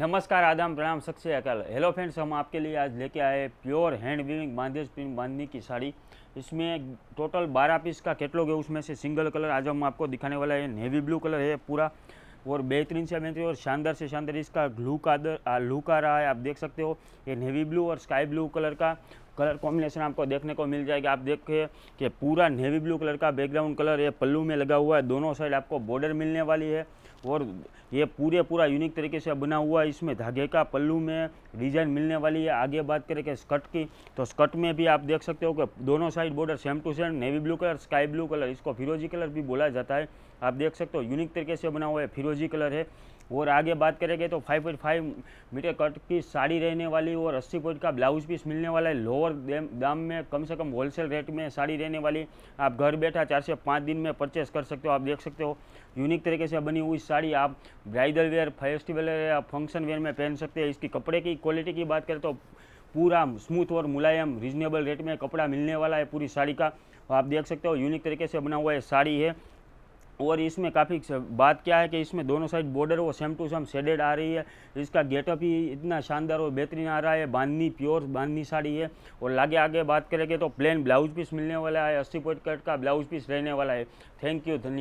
नमस्कार आदम प्रणाम सबसे अकाल हेलो फ्रेंड्स हम आपके लिए आज लेके आए प्योर हैंड वीविंग बांधे प्रिंट बांधनी की साड़ी इसमें टोटल 12 पीस का कैटलॉग है उसमें से सिंगल कलर आज हम आपको दिखाने वाला है नेवी ब्लू कलर है पूरा और बेहतरीन से बेहतरीन और शानदार से शानदार इसका ग्लू का लूक आ रहा है आप देख सकते हो ये नेवी ब्लू और स्काई ब्लू कलर का कलर कॉम्बिनेशन आपको देखने को मिल जाएगा आप देखिए कि पूरा नेवी ब्लू कलर का बैकग्राउंड कलर ये पल्लू में लगा हुआ है दोनों साइड आपको बॉर्डर मिलने वाली है और ये पूरे पूरा यूनिक तरीके से बना हुआ है इसमें धागे का पल्लू में डिज़ाइन मिलने वाली है आगे बात करें कि स्कर्ट की तो स्कर्ट में भी आप देख सकते हो कि दोनों side border same to same navy blue colour sky blue colour इसको फिरोजी कलर भी बोला जाता है आप देख सकते हो यूनिक तरीके से बना हुआ है फिरोजी कलर है और आगे बात करेंगे तो फाइव मीटर कट की साड़ी रहने वाली और अस्सी पॉइंट का ब्लाउज पीस मिलने वाला है लोअर लोअर दाम में कम से कम होलसेल रेट में साड़ी रहने वाली आप घर बैठा चार से पाँच दिन में परचेस कर सकते हो आप देख सकते हो यूनिक तरीके से बनी हुई साड़ी आप ब्राइडल वेयर फेस्टिवल या फंक्शन वेयर में पहन सकते हैं इसकी कपड़े की क्वालिटी की बात करें तो पूरा स्मूथ और मुलायम रीजनेबल रेट में कपड़ा मिलने वाला है पूरी साड़ी का आप देख सकते हो यूनिक तरीके से बना हुआ है साड़ी है और इसमें काफ़ी बात क्या है कि इसमें दोनों साइड बॉर्डर वो सेम टू सेम शेडेड आ रही है इसका गेटअप ही इतना शानदार और बेहतरीन आ रहा है बांधनी प्योर बांधनी साड़ी है और लागे आगे बात करेंगे तो प्लेन ब्लाउज पीस मिलने वाला है अस्सी पॉइंट कट का ब्लाउज पीस रहने वाला है थैंक यू धन्यवाद